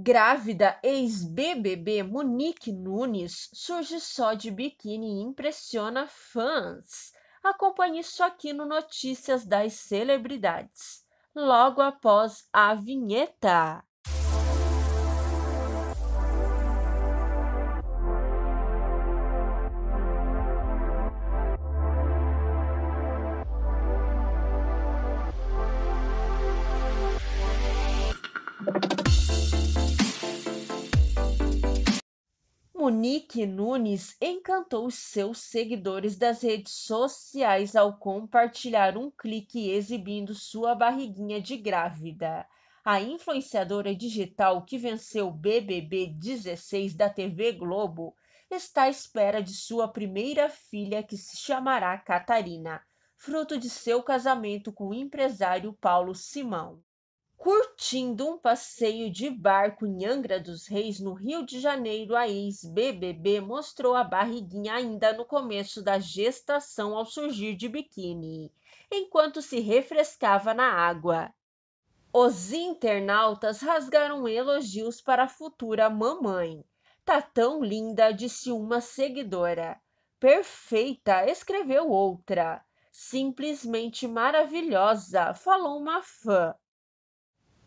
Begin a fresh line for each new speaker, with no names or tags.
Grávida ex-BBB Monique Nunes surge só de biquíni e impressiona fãs. Acompanhe isso aqui no Notícias das Celebridades, logo após a vinheta. Monique Nunes encantou seus seguidores das redes sociais ao compartilhar um clique exibindo sua barriguinha de grávida. A influenciadora digital que venceu o BBB 16 da TV Globo está à espera de sua primeira filha, que se chamará Catarina, fruto de seu casamento com o empresário Paulo Simão curtindo um passeio de barco em Angra dos Reis, no Rio de Janeiro, a ex-BBB mostrou a barriguinha ainda no começo da gestação ao surgir de biquíni, enquanto se refrescava na água. Os internautas rasgaram elogios para a futura mamãe. Tá tão linda, disse uma seguidora. Perfeita, escreveu outra. Simplesmente maravilhosa, falou uma fã.